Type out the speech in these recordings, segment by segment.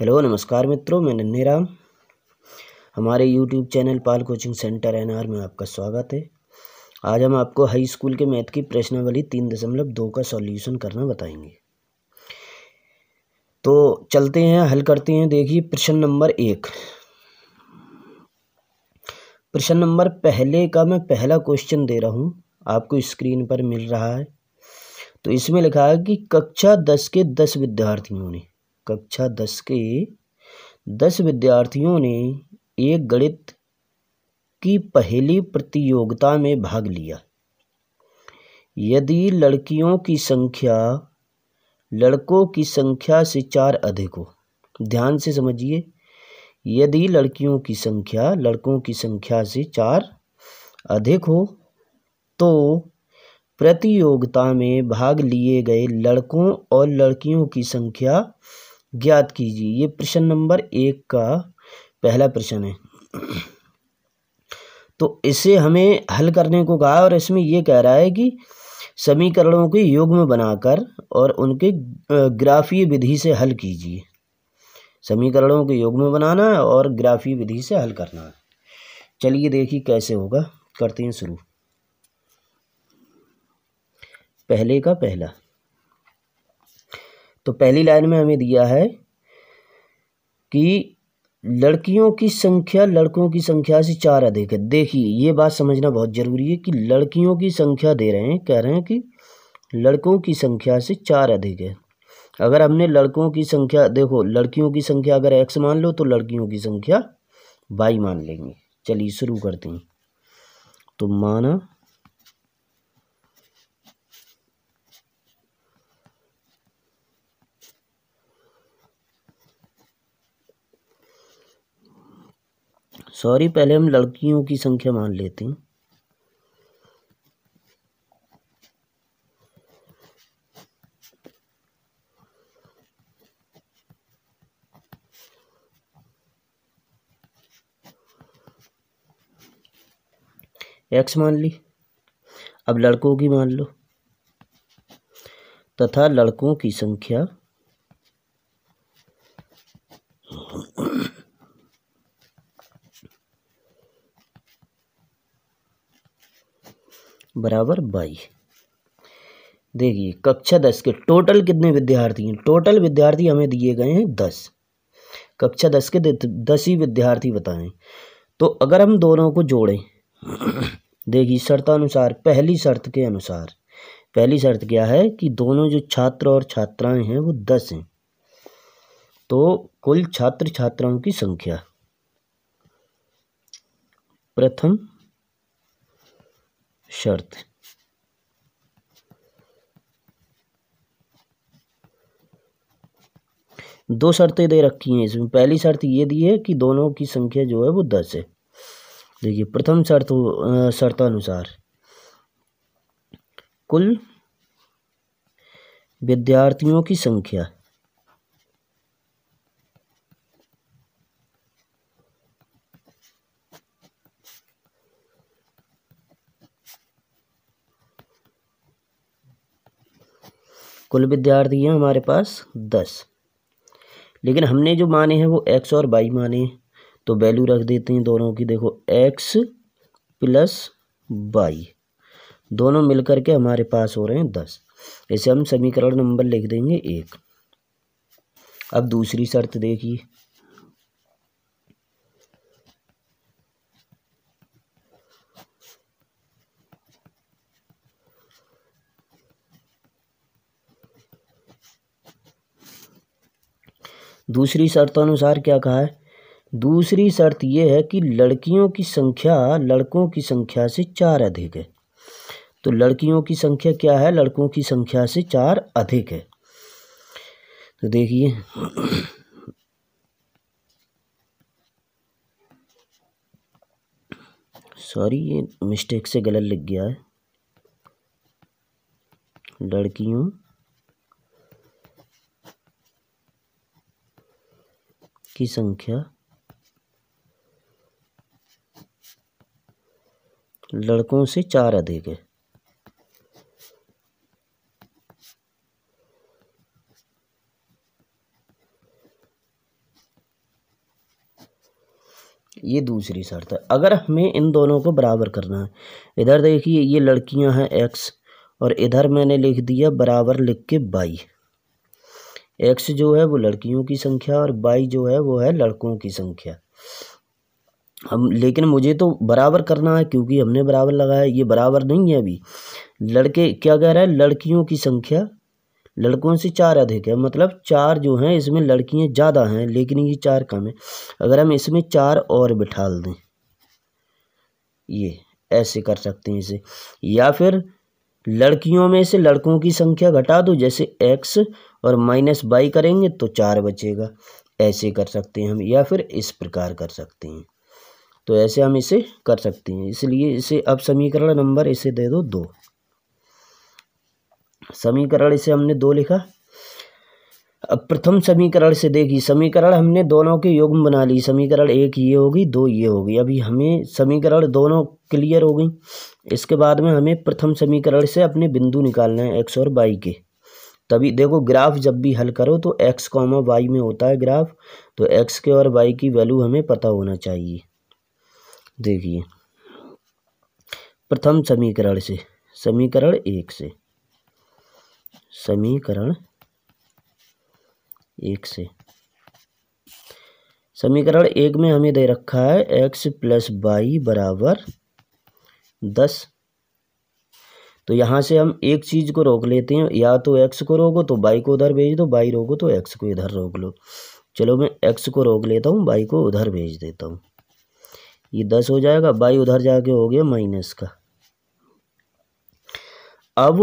hello नमस्कार मित्रों मैं नन्हे राम हमारे YouTube channel Pal coaching centre N R में आपका स्वागत है आज हम आपको हाई स्कूल के मैथ की प्रश्नावली तीन दशमलव दो का सॉल्यूशन करना बताएंगे तो चलते हैं हल करते हैं देखिए प्रश्न नंबर एक प्रश्न नंबर पहले का मैं पहला क्वेश्चन दे रहा हूँ आपको स्क्रीन पर मिल रहा है तो इसमें लिखा है कि कक्षा दस के दस विद्यार्थियों ने कक्षा दस के दस विद्यार्थियों ने एक गणित की पहली प्रतियोगिता में भाग लिया यदि लड़कियों की संख्या लड़कों की संख्या से चार अधिक हो ध्यान से समझिए यदि लड़कियों की संख्या लड़कों की संख्या से चार अधिक हो तो प्रतियोगिता में भाग लिए गए लड़कों और लड़कियों की संख्या ज्ञात कीजिए ये प्रश्न नंबर एक का पहला प्रश्न है तो इसे हमें हल करने को कहा और इसमें ये कह रहा है कि समीकरणों के में बनाकर और उनके ग्राफीय विधि से हल कीजिए समीकरणों के में बनाना है और ग्राफीय विधि से हल करना है चलिए देखिए कैसे होगा करते हैं शुरू पहले का पहला तो पहली लाइन में हमें दिया है कि लड़कियों की संख्या लड़कों की संख्या से चार अधिक है देखिए ये बात समझना बहुत ज़रूरी है कि लड़कियों की संख्या दे रहे हैं कह रहे हैं कि लड़कों की संख्या से चार अधिक है अगर हमने लड़कों की संख्या देखो लड़कियों की संख्या अगर एक्स मान लो तो लड़कियों की संख्या बाई मान लेंगे चलिए शुरू करते हैं तो माना सॉरी पहले हम लड़कियों की संख्या मान लेते हैं एक्स मान ली अब लड़कों की मान लो तथा लड़कों की संख्या बराबर बाई देखिए कक्षा दस के टोटल कितने विद्यार्थी हैं टोटल विद्यार्थी हमें दिए गए हैं दस कक्षा दस के दस ही विद्यार्थी बताएं तो अगर हम दोनों को जोड़ें देखिए शर्तानुसार पहली शर्त के अनुसार पहली शर्त क्या है कि दोनों जो छात्र और छात्राएं हैं वो दस हैं तो कुल छात्र छात्राओं की संख्या प्रथम शर्त दो शर्तें दे रखी हैं इसमें पहली शर्त ये दी है कि दोनों की संख्या जो है वो दस है देखिए प्रथम शर्त शर्तानुसार कुल विद्यार्थियों की संख्या कुल विद्यार्थी हैं हमारे पास दस लेकिन हमने जो माने हैं वो एक्स और वाई माने तो वैल्यू रख देते हैं दोनों की देखो एक्स प्लस वाई दोनों मिलकर के हमारे पास हो रहे हैं दस इसे हम समीकरण नंबर लिख देंगे एक अब दूसरी शर्त देखिए दूसरी शर्तानुसार क्या कहा है दूसरी शर्त यह है कि लड़कियों की संख्या लड़कों की संख्या से चार अधिक है तो लड़कियों की संख्या क्या है लड़कों की संख्या से चार अधिक है तो देखिए सॉरी ये मिस्टेक से गलत लग गया है लड़कियों की संख्या लड़कों से चार अधिक है ये दूसरी शर्त है अगर हमें इन दोनों को बराबर करना है इधर देखिए ये लड़कियां हैं एक्स और इधर मैंने लिख दिया बराबर लिख के बाई एक्स जो है वो लड़कियों की संख्या और बाई जो है वो है लड़कों की संख्या हम लेकिन मुझे तो बराबर करना है क्योंकि हमने बराबर लगाया ये बराबर नहीं है अभी लड़के क्या कह रहा है लड़कियों की संख्या लड़कों से चार अधिक है मतलब चार जो हैं इसमें लड़कियां ज़्यादा हैं लेकिन ये चार कम है अगर हम इसमें चार और बिठा दें ये ऐसे कर सकते हैं इसे या फिर लड़कियों में से लड़कों की संख्या घटा दो जैसे एक्स और माइनस बाई करेंगे तो चार बचेगा ऐसे कर सकते हैं हम या फिर इस प्रकार कर सकते हैं तो ऐसे हम इसे कर सकते हैं इसलिए इसे अब समीकरण नंबर इसे दे दो दो समीकरण इसे हमने दो लिखा अब प्रथम समीकरण से देखिए समीकरण हमने दोनों के योग बना ली समीकरण एक ये होगी दो ये होगी अभी हमें समीकरण दोनों क्लियर हो गई इसके बाद में हमें प्रथम समीकरण से अपने बिंदु निकालना है एक्स और बाई के तभी देखो ग्राफ जब भी हल करो तो एक्स कॉमा वाई में होता है ग्राफ तो एक्स के और वाई की वैल्यू हमें पता होना चाहिए देखिए प्रथम समीकरण से समीकरण एक से समीकरण एक से समीकरण एक में हमें दे रखा है एक्स प्लस वाई बराबर दस तो यहाँ से हम एक चीज़ को रोक लेते हैं या तो एक्स को रोको तो बाई को उधर भेज दो बाई रोको तो एक्स को इधर रोक लो चलो मैं एक्स को रोक लेता हूँ बाई को उधर भेज देता हूँ ये दस हो जाएगा बाई उधर जाके हो गया माइनस का अब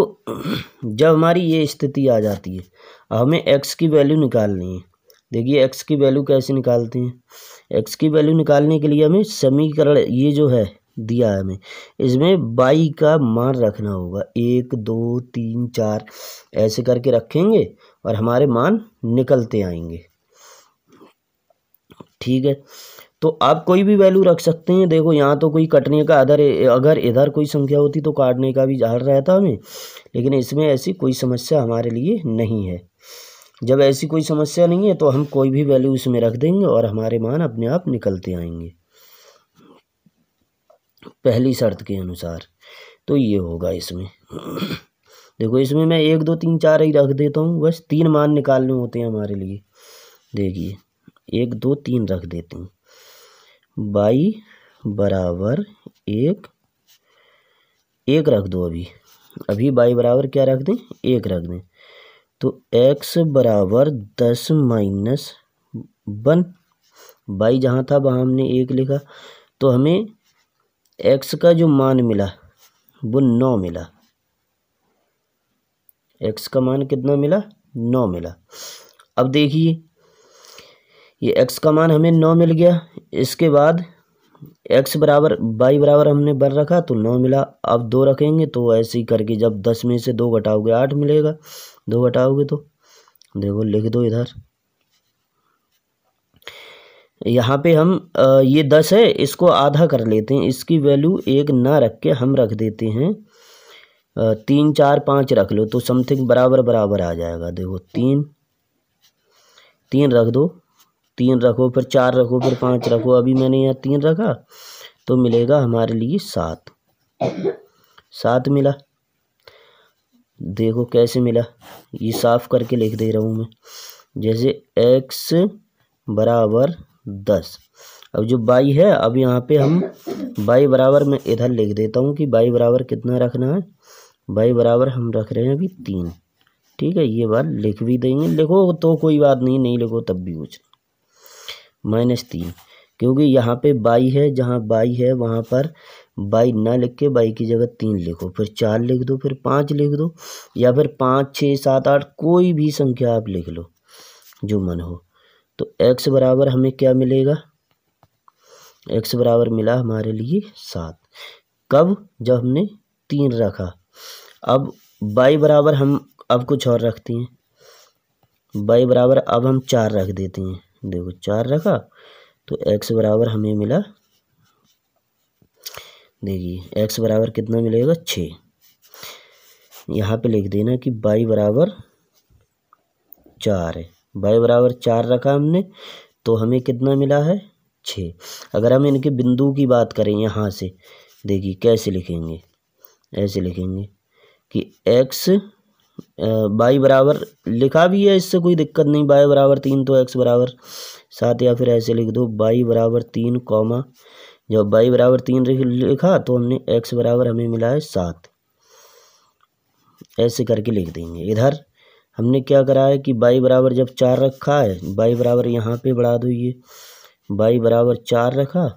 जब हमारी ये स्थिति आ जाती है हमें एक्स की वैल्यू निकालनी है देखिए एक्स की वैल्यू कैसे निकालते हैं एक्स की वैल्यू निकालने के लिए हमें समीकरण ये जो है दिया है हमें इसमें बाई का मान रखना होगा एक दो तीन चार ऐसे करके रखेंगे और हमारे मान निकलते आएंगे ठीक है तो आप कोई भी वैल्यू रख सकते हैं देखो यहाँ तो कोई कटने का अदर अगर इधर कोई संख्या होती तो काटने का भी झाड़ रहता हमें लेकिन इसमें ऐसी कोई समस्या हमारे लिए नहीं है जब ऐसी कोई समस्या नहीं है तो हम कोई भी वैल्यू इसमें रख देंगे और हमारे मान अपने आप निकलते आएंगे पहली शर्त के अनुसार तो ये होगा इसमें देखो इसमें मैं एक दो तीन चार ही रख देता हूँ बस तीन मान निकालने होते हैं हमारे लिए देखिए एक दो तीन रख देते हैं बाई बराबर एक एक रख दो अभी अभी बाई बराबर क्या रख दें एक रख दें तो एक्स बराबर दस माइनस वन बाई जहाँ था वहाँ हमने एक लिखा तो हमें एक्स का जो मान मिला वो नौ मिला एक्स का मान कितना मिला नौ मिला अब देखिए ये एक्स का मान हमें नौ मिल गया इसके बाद एक्स बराबर बाई बराबर हमने बर रखा तो नौ मिला अब दो रखेंगे तो ऐसे ही करके जब दस में से दो घटाओगे आठ मिलेगा दो घटाओगे तो देखो लिख दो इधर यहाँ पे हम ये दस है इसको आधा कर लेते हैं इसकी वैल्यू एक ना रख के हम रख देते हैं तीन चार पाँच रख लो तो समथिंग बराबर बराबर आ जाएगा देखो तीन तीन रख दो तीन रखो फिर चार रखो फिर पाँच रखो अभी मैंने यहाँ तीन रखा तो मिलेगा हमारे लिए सात सात मिला देखो कैसे मिला ये साफ़ करके लिख दे रहा हूँ मैं जैसे एक्स बराबर दस अब जो बाई है अब यहाँ पे हम बाई बराबर मैं इधर लिख देता हूँ कि बाई बराबर कितना रखना है बाई बराबर हम रख रहे हैं अभी तीन ठीक है ये बार लिख भी देंगे लिखो तो कोई बात नहीं नहीं लिखो तब भी कुछ माइनस तीन क्योंकि यहाँ पे बाई है जहाँ बाई है वहाँ पर बाई ना लिख के बाई की जगह तीन लिखो फिर चार लिख दो फिर पाँच लिख दो या फिर पाँच छः सात आठ कोई भी संख्या आप लिख लो जो मन हो तो एक्स बराबर हमें क्या मिलेगा एक्स बराबर मिला हमारे लिए सात कब जब हमने तीन रखा अब बाई बराबर हम अब कुछ और रखते हैं बाई बराबर अब हम चार रख देते हैं देखो चार रखा तो एक्स बराबर हमें मिला देखिए एक्स बराबर कितना मिलेगा छः यहाँ पे लिख देना कि बाई बराबर चार है बाय बराबर चार रखा हमने तो हमें कितना मिला है छः अगर हम इनके बिंदु की बात करें यहाँ से देखिए कैसे लिखेंगे ऐसे लिखेंगे कि एक्स बाई बराबर लिखा भी है इससे कोई दिक्कत नहीं बाई बराबर तीन तो एक्स बराबर सात या फिर ऐसे लिख दो बाई बराबर तीन कॉमा जब बाई बराबर तीन लिखा तो हमने एक्स बराबर हमें मिला है सात ऐसे करके लिख देंगे इधर हमने क्या करा है कि बाई बराबर जब चार रखा है बाई बराबर यहाँ पे बढ़ा दो ये बाई बराबर चार रखा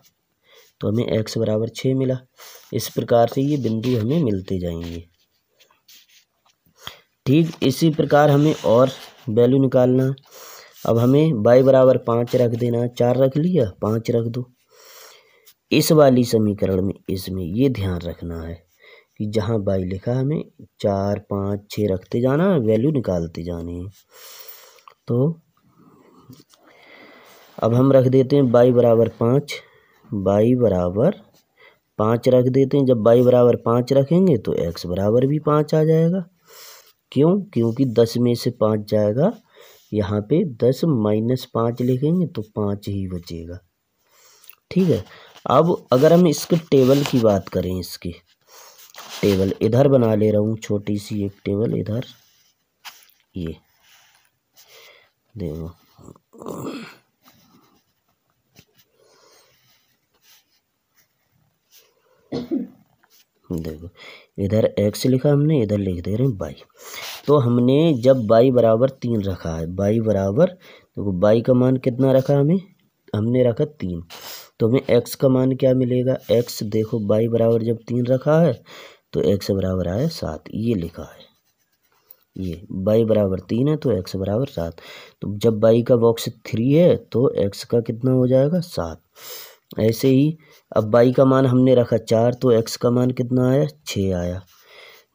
तो हमें एक्स बराबर छः मिला इस प्रकार से ये बिंदु हमें मिलते जाएंगे ठीक इसी प्रकार हमें और वैल्यू निकालना अब हमें बाई बराबर पाँच रख देना चार रख लिया पाँच रख दो इस वाली समीकरण में इसमें ये ध्यान रखना है कि जहाँ बाई लिखा है हमें चार पाँच छः रखते जाना वैल्यू निकालते जानी तो अब हम रख देते हैं बाई बराबर पाँच बाई बराबर पाँच रख देते हैं जब बाई बराबर पाँच रखेंगे तो एक्स बराबर भी पाँच आ जाएगा क्यों क्योंकि दस में से पाँच जाएगा यहाँ पे दस माइनस पाँच लिखेंगे तो पाँच ही बचेगा ठीक है अब अगर हम इसके टेबल की बात करें इसकी टेबल इधर बना ले रहा हूँ छोटी सी एक टेबल इधर ये देखो देखो इधर एक्स लिखा हमने इधर लिख दे रहे हैं बाई तो हमने जब बाई बराबर तीन रखा है बाई बराबर देखो बाई का मान कितना रखा हमें हमने रखा तीन तो हमें एक्स का मान क्या मिलेगा एक्स देखो बाई बराबर जब तीन रखा है तो एक्स बराबर आया सात ये लिखा है ये बाई बराबर तीन है तो एक्स बराबर सात तो जब बाई का बॉक्स थ्री है तो एक्स का कितना हो जाएगा सात ऐसे ही अब बाई का मान हमने रखा चार तो एक्स का मान कितना आया छः आया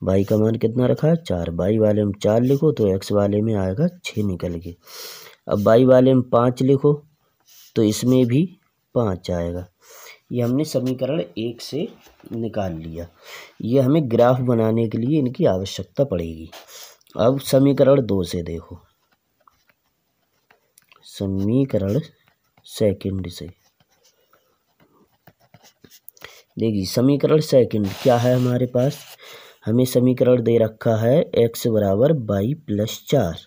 बाई का मान कितना रखा है चार बाई वाले में चार लिखो तो एक्स वाले में आएगा छः निकल के अब बाई वाले में पाँच लिखो तो इसमें भी पाँच आएगा ये हमने समीकरण एक से निकाल लिया ये हमें ग्राफ बनाने के लिए इनकी आवश्यकता पड़ेगी अब समीकरण दो से देखो समीकरण सेकंड से देखिए समीकरण सेकंड क्या है हमारे पास हमें समीकरण दे रखा है एक्स बराबर बाई प्लस चार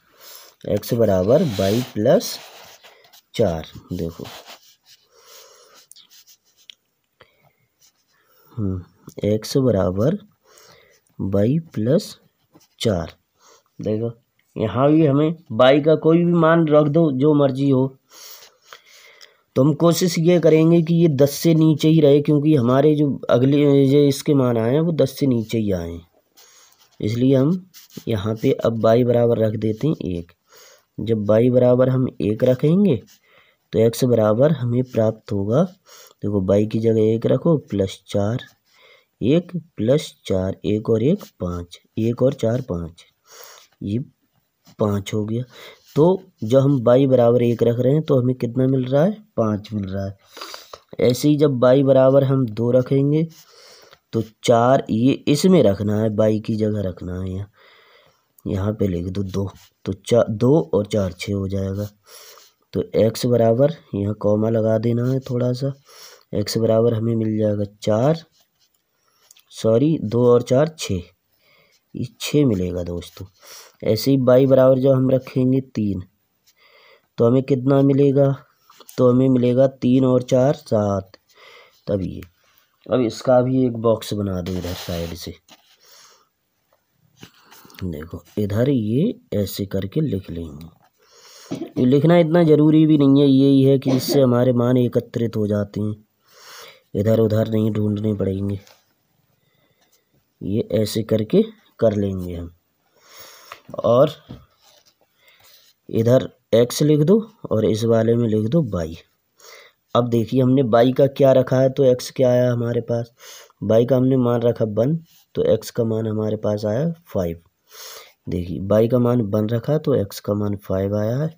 एक्स बराबर बाई प्लस चार देखो हम्म, एक्स बराबर बाई प्लस चार देखो यहाँ भी हमें बाई का कोई भी मान रख दो जो मर्जी हो तो हम कोशिश ये करेंगे कि ये दस से नीचे ही रहे क्योंकि हमारे जो अगले जो इसके मान आए हैं वो दस से नीचे ही आए इसलिए हम यहाँ पे अब बाई बराबर रख देते हैं एक जब बाई बराबर हम एक रखेंगे तो एक्स बराबर हमें प्राप्त होगा देखो बाई की जगह एक रखो प्लस चार एक प्लस चार एक और एक पाँच एक और चार पाँच ये पाँच हो गया तो जब हम बाई बराबर एक रख रहे हैं तो हमें कितना मिल रहा है पाँच मिल रहा है ऐसे ही जब बाई बराबर हम दो रखेंगे तो चार ये इसमें रखना है बाई की जगह रखना है यहाँ यहाँ पे लिख दो दो तो चार दो और चार छः हो जाएगा तो एक्स बराबर यहाँ कॉमा लगा देना है थोड़ा सा एक्स बराबर हमें मिल जाएगा चार सॉरी दो और चार छः ये छः मिलेगा दोस्तों ऐसे ही बाई बराबर जब हम रखेंगे तीन तो हमें कितना मिलेगा तो हमें मिलेगा तीन और चार सात तब ये अब इसका भी एक बॉक्स बना दो इधर साइड से देखो इधर ये ऐसे करके लिख लेंगे लिखना इतना ज़रूरी भी नहीं है यही है कि इससे हमारे मान एकत्रित हो जाते हैं इधर उधर नहीं ढूंढने पड़ेंगे ये ऐसे करके कर लेंगे हम और इधर एक्स लिख दो और इस वाले में लिख दो बाई अब देखिए हमने बाई का क्या रखा है तो एक्स क्या आया हमारे पास बाई का हमने मान रखा वन तो एक्स का मान हमारे पास आया फाइव देखिए बाई का मान वन रखा तो एक्स का मान फाइव आया है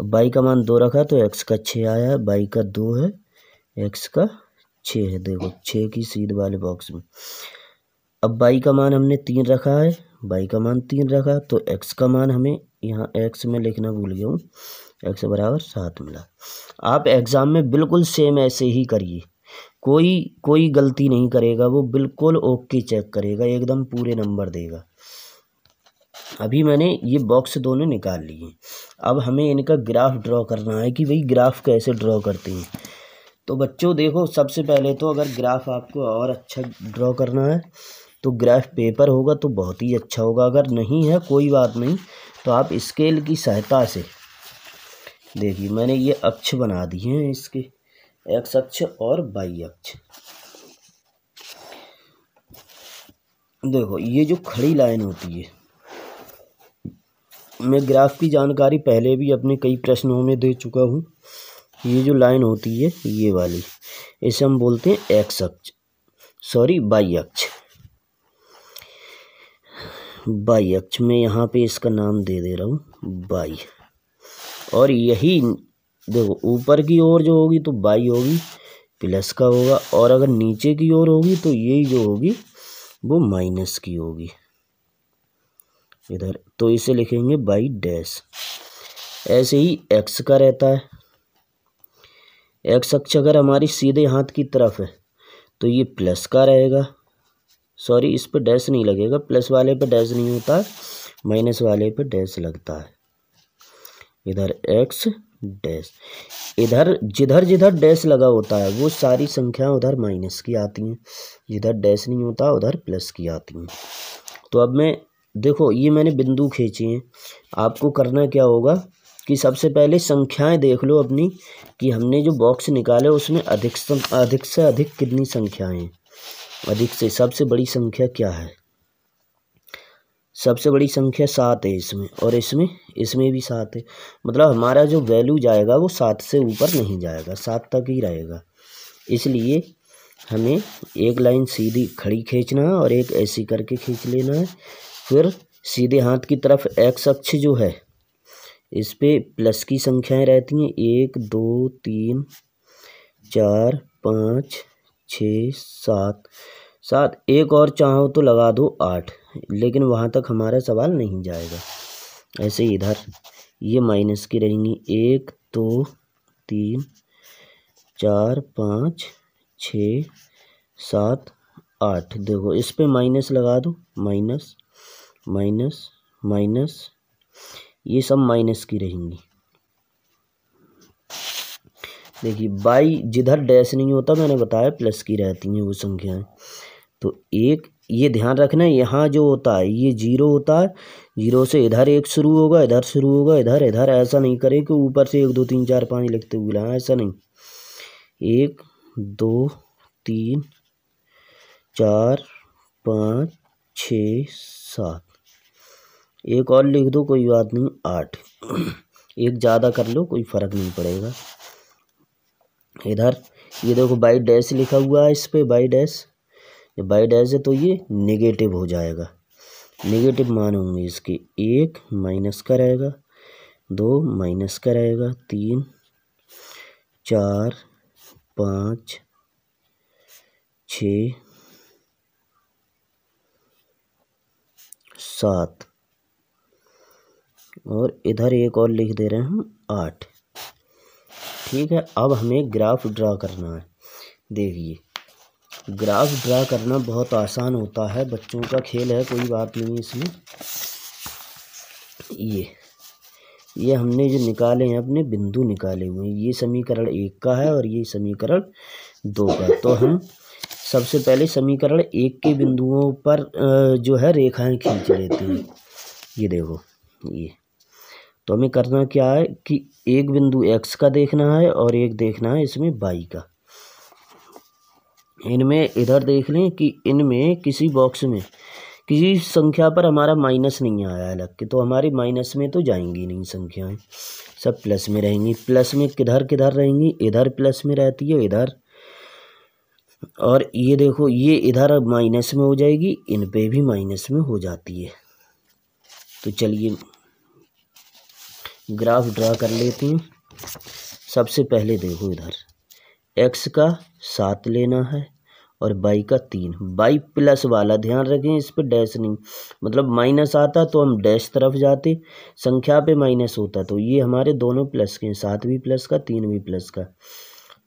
बाई का मान दो रखा तो एक्स का छः आया है बाई का दो है एक्स का छः है देखो छः की सीध वाले बॉक्स में अब बाई का मान हमने तीन रखा है बाई का मान तीन रखा तो एक्स का मान हमें यहाँ एक्स में लिखना भूल गया हूँ एक्स बराबर सात मिला आप एग्ज़ाम में बिल्कुल सेम ऐसे ही करिए कोई कोई गलती नहीं करेगा वो बिल्कुल ओके चेक करेगा एकदम पूरे नंबर देगा अभी मैंने ये बॉक्स दोनों निकाल लिए अब हमें इनका ग्राफ ड्रॉ करना है कि भाई ग्राफ कैसे ड्रॉ करती हैं तो बच्चों देखो सबसे पहले तो अगर ग्राफ आपको और अच्छा ड्रॉ करना है तो ग्राफ पेपर होगा तो बहुत ही अच्छा होगा अगर नहीं है कोई बात नहीं तो आप स्केल की सहायता से देखिए मैंने ये अक्ष बना दिए हैं इसके एक्स अक्ष और बाई अक्ष देखो ये जो खड़ी लाइन होती है मैं ग्राफ की जानकारी पहले भी अपने कई प्रश्नों में दे चुका हूँ ये जो लाइन होती है ये वाली इसे हम बोलते हैं एक्स अक्ष सॉरी बाई अक्ष बाई अक्ष में यहाँ पे इसका नाम दे दे रहा हूँ बाई और यही देखो ऊपर की ओर जो होगी तो बाई होगी प्लस का होगा और अगर नीचे की ओर होगी तो यही जो होगी वो माइनस की होगी इधर तो इसे लिखेंगे बाई डैश ऐसे ही एक्स का रहता है एक्स अक्ष अगर हमारी सीधे हाथ की तरफ है तो ये प्लस का रहेगा सॉरी इस पर डैश नहीं लगेगा प्लस वाले पर डैश नहीं होता माइनस वाले पर डैश लगता है इधर एक्स डैश इधर जिधर जिधर डैश लगा होता है वो सारी संख्या उधर माइनस की आती हैं जिधर डैश नहीं होता उधर प्लस की आती हैं तो अब मैं देखो ये मैंने बिंदु खींची हैं आपको करना क्या होगा कि सबसे पहले संख्याएं देख लो अपनी कि हमने जो बॉक्स निकाले उसमें अधिकतम अधिक से अधिक कितनी संख्याएं अधिक से सबसे बड़ी संख्या क्या है सबसे बड़ी संख्या सात है इसमें और इसमें इसमें भी सात है मतलब हमारा जो वैल्यू जाएगा वो सात से ऊपर नहीं जाएगा सात तक ही रहेगा इसलिए हमें एक लाइन सीधी खड़ी खींचना है और एक ऐसी करके खींच लेना है फिर सीधे हाथ की तरफ एक्स अक्ष जो है इस पर प्लस की संख्याएं रहती हैं एक दो तीन चार पाँच छ सात सात एक और चाहो तो लगा दो आठ लेकिन वहाँ तक हमारा सवाल नहीं जाएगा ऐसे इधर ये माइनस की रहेंगी एक दो तीन चार पाँच छ सात आठ देखो इस पर माइनस लगा दो माइनस माइनस माइनस ये सब माइनस की रहेंगी देखिए बाई जिधर डैश नहीं होता मैंने बताया प्लस की रहती हैं वो संख्याएं तो एक ये ध्यान रखना यहाँ जो होता है ये जीरो होता है जीरो से इधर एक शुरू होगा इधर शुरू होगा इधर इधर ऐसा नहीं करें कि ऊपर से एक दो तीन चार पाँच लिखते हुए ऐसा नहीं एक दो तीन चार पाँच छ सात एक और लिख दो कोई बात नहीं आठ एक ज़्यादा कर लो कोई फ़र्क नहीं पड़ेगा इधर ये देखो बाई डैश लिखा हुआ है इस पर बाई डैश बाई डैश है तो ये नेगेटिव हो जाएगा नेगेटिव मान होंगे इसके एक माइनस का रहेगा दो माइनस का रहेगा तीन चार पाँच छत और इधर एक और लिख दे रहे हैं हम आठ ठीक है अब हमें ग्राफ ड्रा करना है देखिए ग्राफ ड्रा करना बहुत आसान होता है बच्चों का खेल है कोई बात नहीं इसमें ये ये हमने जो निकाले हैं अपने बिंदु निकाले हुए हैं ये समीकरण एक का है और ये समीकरण दो का तो हम सबसे पहले समीकरण एक के बिंदुओं पर जो है रेखाएं खींच लेते हैं ये देखो ये तो हमें करना क्या है कि एक बिंदु एक्स का देखना है और एक देखना है इसमें वाई का इनमें इधर देख लें कि इनमें किसी बॉक्स में किसी संख्या पर हमारा माइनस नहीं आया अलग के तो हमारे माइनस में तो जाएंगी नहीं संख्याएं सब प्लस में रहेंगी प्लस में किधर किधर रहेंगी इधर प्लस में रहती है इधर और ये देखो ये इधर माइनस में हो जाएगी इन पे भी माइनस में हो जाती है तो चलिए ग्राफ ड्रा कर लेते हैं सबसे पहले देखो इधर एक्स का सात लेना है और बाई का तीन बाई प्लस वाला ध्यान रखें इस पर डैश नहीं मतलब माइनस आता तो हम डैश तरफ जाते संख्या पे माइनस होता तो ये हमारे दोनों प्लस के हैं सात भी प्लस का तीन भी प्लस का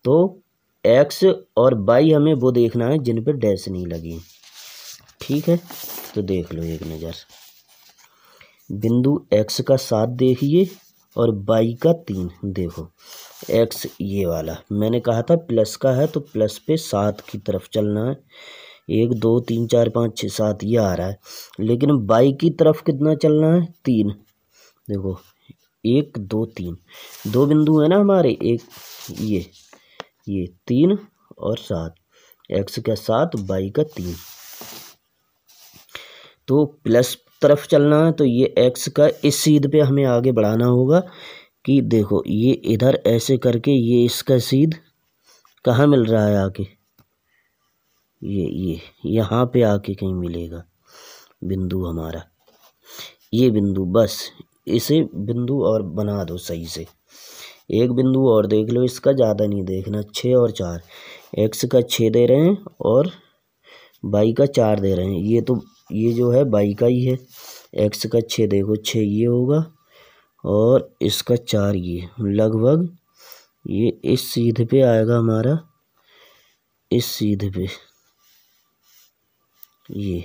तो एक्स और बाई हमें वो देखना है जिन पर डैश नहीं लगी ठीक है तो देख लो एक नज़र बिंदु एक्स का सात देखिए और बाई का तीन देखो एक्स ये वाला मैंने कहा था प्लस का है तो प्लस पे सात की तरफ चलना है एक दो तीन चार पाँच छः सात ये आ रहा है लेकिन बाई की तरफ कितना चलना है तीन देखो एक दो तीन दो बिंदु है ना हमारे एक ये ये तीन और सात एक्स का सात बाई का तीन तो प्लस तरफ चलना है तो ये एक्स का इस सीध पे हमें आगे बढ़ाना होगा कि देखो ये इधर ऐसे करके ये इसका सीध कहाँ मिल रहा है आके ये ये यहाँ पे आके कहीं मिलेगा बिंदु हमारा ये बिंदु बस इसे बिंदु और बना दो सही से एक बिंदु और देख लो इसका ज़्यादा नहीं देखना छः और चार एक्स का छः दे रहे हैं और बाई का चार दे रहे हैं ये तो ये जो है बाई का ही है एक्स का छः देखो छः ये होगा और इसका चार ये लगभग ये इस सीध पे आएगा हमारा इस सीध पे ये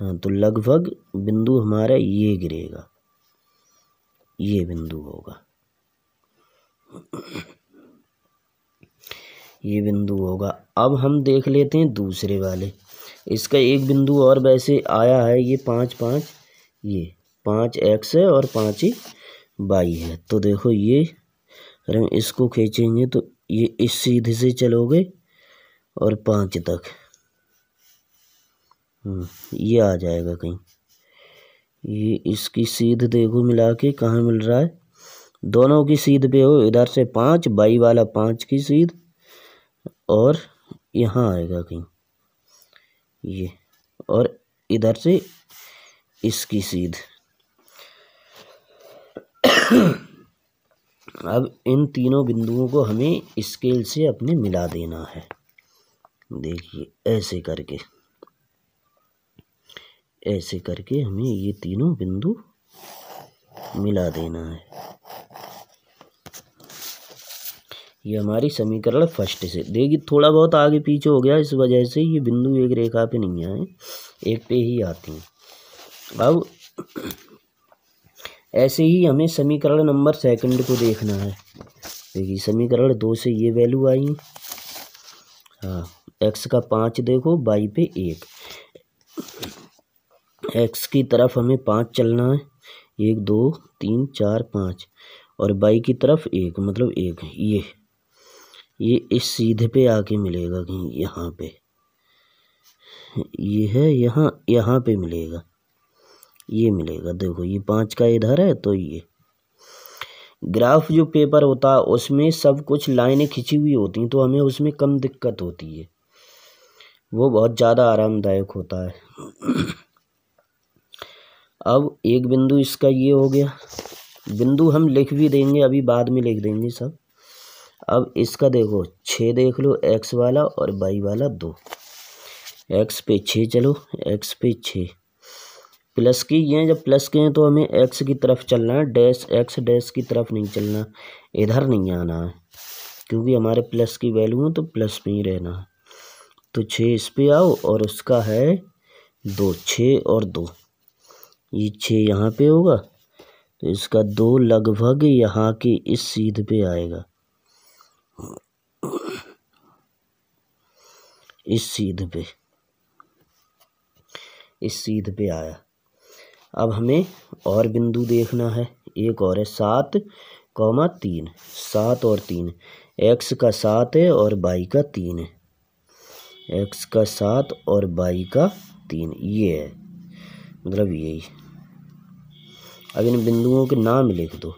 हाँ तो लगभग बिंदु हमारा ये गिरेगा ये बिंदु होगा ये बिंदु होगा अब हम देख लेते हैं दूसरे वाले इसका एक बिंदु और वैसे आया है ये पाँच पाँच ये पाँच एक्स है और पाँच ही बाई है तो देखो ये अगर हम इसको खींचेंगे तो ये इस सीधे से चलोगे और पाँच तक हम्म, ये आ जाएगा कहीं ये इसकी सीध देखो मिला के कहाँ मिल रहा है दोनों की सीध पे हो इधर से पाँच बाई वाला पाँच की सीध और यहाँ आएगा कहीं ये और इधर से इसकी सीध अब इन तीनों बिंदुओं को हमें स्केल से अपने मिला देना है देखिए ऐसे करके ऐसे करके हमें ये तीनों बिंदु मिला देना है ये हमारी समीकरण फर्स्ट से देखिए थोड़ा बहुत आगे पीछे हो गया इस वजह से ये बिंदु एक रेखा पे नहीं आए एक पे ही आती हैं अब ऐसे ही हमें समीकरण नंबर सेकंड को देखना है देखिए समीकरण दो से ये वैल्यू आई हाँ एक्स का पाँच देखो बाई पे एक एक्स की तरफ हमें पाँच चलना है एक दो तीन चार पाँच और बाई की तरफ एक मतलब एक ये ये इस सीधे पे आके मिलेगा कहीं यहाँ पे ये है यहाँ यहाँ पे मिलेगा ये मिलेगा देखो ये पाँच का इधर है तो ये ग्राफ जो पेपर होता है उसमें सब कुछ लाइनें खिंची हुई होती हैं तो हमें उसमें कम दिक्कत होती है वो बहुत ज़्यादा आरामदायक होता है अब एक बिंदु इसका ये हो गया बिंदु हम लिख भी देंगे अभी बाद में लिख देंगे सब अब इसका देखो छः देख लो एक्स वाला और बाई वाला दो एक्स पे छः चलो एक्स पे छः प्लस की ये जब प्लस के हैं तो हमें एक्स की तरफ चलना है डैश एक्स डैश की तरफ नहीं चलना इधर नहीं आना है क्योंकि हमारे प्लस की वैल्यू है तो प्लस में ही रहना है तो छः इस पर आओ और उसका है दो छः और दो ये छः यहाँ पे होगा तो इसका दो लगभग यहाँ के इस सीध पे आएगा इस सीध पे इस सीध पे आया अब हमें और बिंदु देखना है एक और है सात कौमा तीन सात और तीन एक्स का सात है और बाई का तीन है एक्स का सात और बाई का तीन ये है मतलब यही अब इन बिंदुओं के नाम लिख दो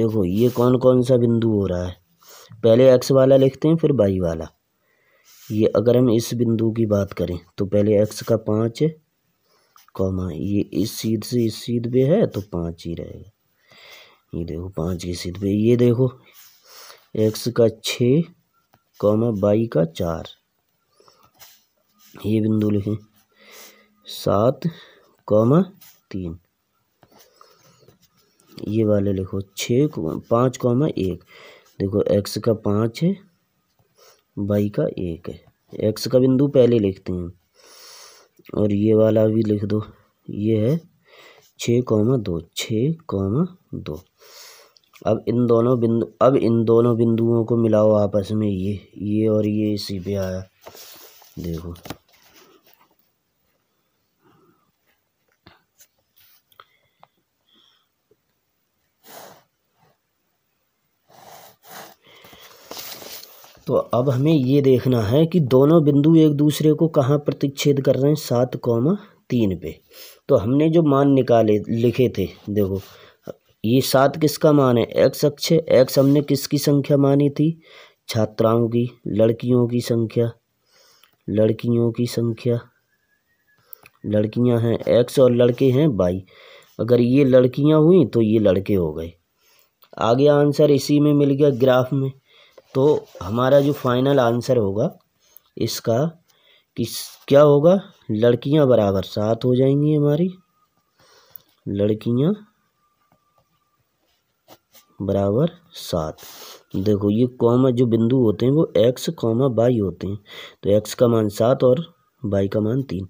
देखो ये कौन कौन सा बिंदु हो रहा है पहले एक्स वाला लिखते हैं फिर बाई वाला ये अगर हम इस बिंदु की बात करें तो पहले एक्स का पाँच कॉमा ये इस सीध से इस सीध पे है तो पाँच ही रहेगा ये देखो पाँच की सीध पे ये देखो एक्स का छः कॉमा बाई का चार ये बिंदु लिखें सात कॉमा तीन ये वाले लिखो छः पाँच कॉमा एक देखो एक्स का पाँच है वाई का एक है एक्स का बिंदु पहले लिखते हैं और ये वाला भी लिख दो ये है छः कॉमा दो छः कॉमा दो अब इन दोनों बिंदु अब इन दोनों बिंदुओं को मिलाओ आपस में ये ये और ये इसी पे आया देखो तो अब हमें ये देखना है कि दोनों बिंदु एक दूसरे को कहाँ प्रतिच्छेद कर रहे हैं सात कौमा तीन पे तो हमने जो मान निकाले लिखे थे देखो ये सात किसका मान है एक्स अक्ष एक्स हमने किसकी संख्या मानी थी छात्राओं की लड़कियों की संख्या लड़कियों की संख्या लड़कियां हैं एक्स और लड़के हैं बाई अगर ये लड़कियां हुई तो ये लड़के हो गए आगे आंसर इसी में मिल गया ग्राफ में तो हमारा जो फाइनल आंसर होगा इसका किस क्या होगा लड़कियां बराबर सात हो जाएंगी हमारी लड़कियां बराबर सात देखो ये कॉमा जो बिंदु होते हैं वो एक्स कॉमा बाई होते हैं तो एक्स का मान सात और बाई का मान तीन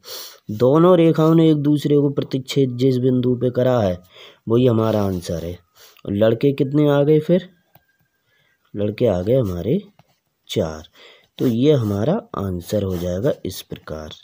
दोनों रेखाओं ने एक दूसरे को प्रतिच्छेद जिस बिंदु पे करा है वही हमारा आंसर है और लड़के कितने आ गए फिर लड़के आ गए हमारे चार तो ये हमारा आंसर हो जाएगा इस प्रकार